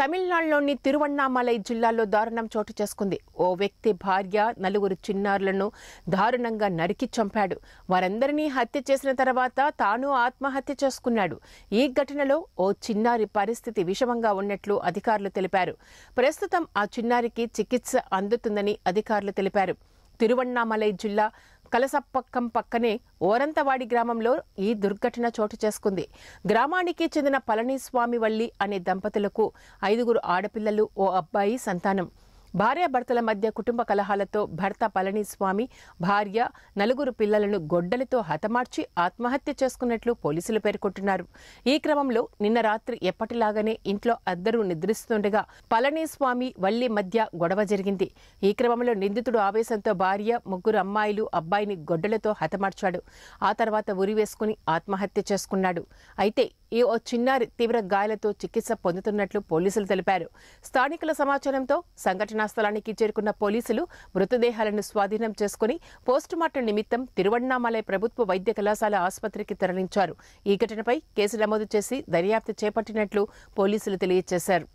తమిళనాడులోని తిరువన్నామలై జిల్లాలో దారుణం చోటు చేసుకుంది ఓ వ్యక్తి భార్య నలుగురు చిన్నారులను దారుణంగా నరికి చంపాడు వారందరినీ హత్య చేసిన తర్వాత తాను ఆత్మహత్య చేసుకున్నాడు ఈ ఘటనలో ఓ చిన్నారి పరిస్థితి విషమంగా ఉన్నట్లు అధికారులు తెలిపారు ప్రస్తుతం ఆ చిన్నారికి చికిత్స అందుతుందని అధికారులు తెలిపారు తిరువన్నామలై జిల్లా కలసప్పక్కం పక్కనే ఓరంతవాడి గ్రామంలో ఈ దుర్ఘటన చోటు చేసుకుంది గ్రామానికి చెందిన పళనిస్వామివల్లి అనే దంపతులకు ఐదుగురు ఆడపిల్లలు ఓ అబ్బాయి సంతానం భార్యాభర్తల మధ్య కుటుంబ కలహాలతో భర్త పళనిస్వామి భార్య నలుగురు పిల్లలను గొడ్డలితో హతమార్చి ఆత్మహత్య చేసుకున్నట్లు పోలీసులు పేర్కొంటున్నారు ఈ క్రమంలో నిన్న రాత్రి ఎప్పటిలాగానే ఇంట్లో అద్దరూ నిద్రిస్తుండగా పళనిస్వామి వల్లి మధ్య గొడవ జరిగింది ఈ క్రమంలో నిందితుడు ఆవేశంతో భార్య ముగ్గురు అమ్మాయిలు అబ్బాయిని గొడ్డలతో హతమార్చాడు ఆ తర్వాత ఉరివేసుకుని ఆత్మహత్య చేసుకున్నాడు అయితే ఈ ఓ చిన్నారి తీవ్ర గాయాలతో చికిత్స పొందుతున్నట్లు పోలీసులు తెలిపారు స్థానికుల సమాచారంతో సంఘటనా స్థలానికి చేరుకున్న పోలీసులు మృతదేహాలను స్వాధీనం చేసుకుని పోస్టుమార్టం నిమిత్తం తిరువన్నామలై ప్రభుత్వ వైద్య కళాశాల ఆసుపత్రికి తరలించారు ఈ ఘటనపై కేసు నమోదు చేసి దర్యాప్తు చేపట్టినట్లు పోలీసులు తెలియజేశారు